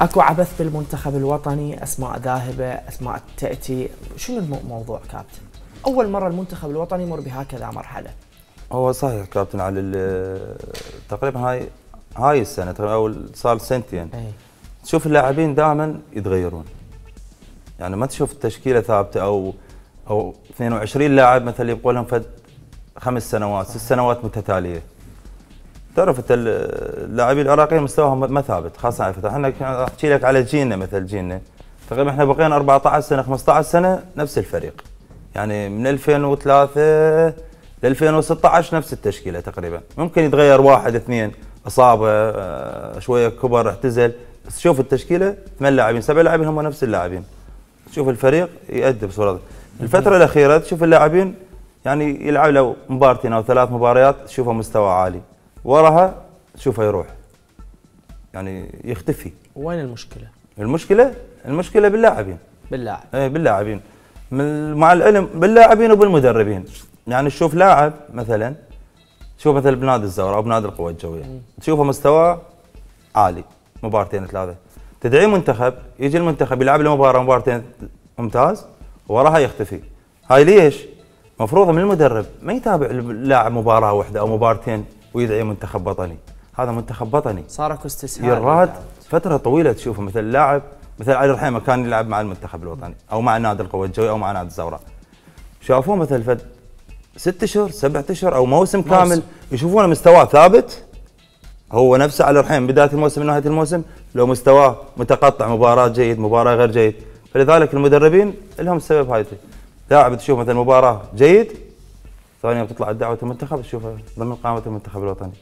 اكو عبث بالمنتخب الوطني اسماء ذاهبه اسماء تاتي شنو الموضوع كابتن اول مره المنتخب الوطني يمر بهكذا مرحله هو صحيح كابتن علي تقريبا هاي هاي السنه تقريبا او صار سنتين أي. تشوف اللاعبين دائما يتغيرون يعني ما تشوف التشكيله ثابته او او 22 لاعب مثلا يبقوا لهم فد خمس سنوات ست سنوات متتاليه تعرف انت اللاعبين العراقيين مستواهم ما ثابت خاصه فتح احنا احكي لك على جيلنا مثل جيلنا تقريبا احنا بقينا 14 سنه 15 سنه نفس الفريق يعني من 2003 ل 2016 نفس التشكيله تقريبا ممكن يتغير واحد اثنين اصابه آه، شويه كبر اعتزل بس شوف التشكيله ثمان لاعبين سبع لاعبين هم نفس اللاعبين تشوف الفريق يؤدي بصوره الفتره الاخيره تشوف اللاعبين يعني يلعب لو مبارتين او ثلاث مباريات تشوفه مستوى عالي وراها تشوفه يروح يعني يختفي وين المشكله المشكله المشكله باللاعبين باللاعب اي باللاعبين مع العلم باللاعبين وبالمدربين يعني تشوف لاعب مثلا تشوف مثلا بنادي الزهراء او بنادي القوى الجويه تشوفه مستواه عالي مبارتين ثلاثه تدعي منتخب يجي المنتخب يلعب له مباراه مبارتين ممتاز وراها يختفي هاي ليش؟ مفروض من المدرب ما يتابع اللاعب مباراه واحده او مبارتين ويدعي منتخب وطني هذا منتخب وطني صار اكو استسهال يراد فتره طويله تشوفه مثل لاعب مثل علي الرحيمه كان يلعب مع المنتخب الوطني او مع نادي القوه الجويه او مع نادي الزوراء شافوه مثل فد ست اشهر سبع اشهر او موسم, موسم كامل يشوفونه مستواه ثابت هو نفسه على الرحيم بدايه الموسم نهايه الموسم لو مستواه متقطع مباراه جيد مباراه غير جيد فلذلك المدربين لهم السبب هاي لاعب تشوف مثلا مباراه جيد ثانيا بتطلع الدعوة المنتخب تشوفها ضمن قائمة المنتخب الوطني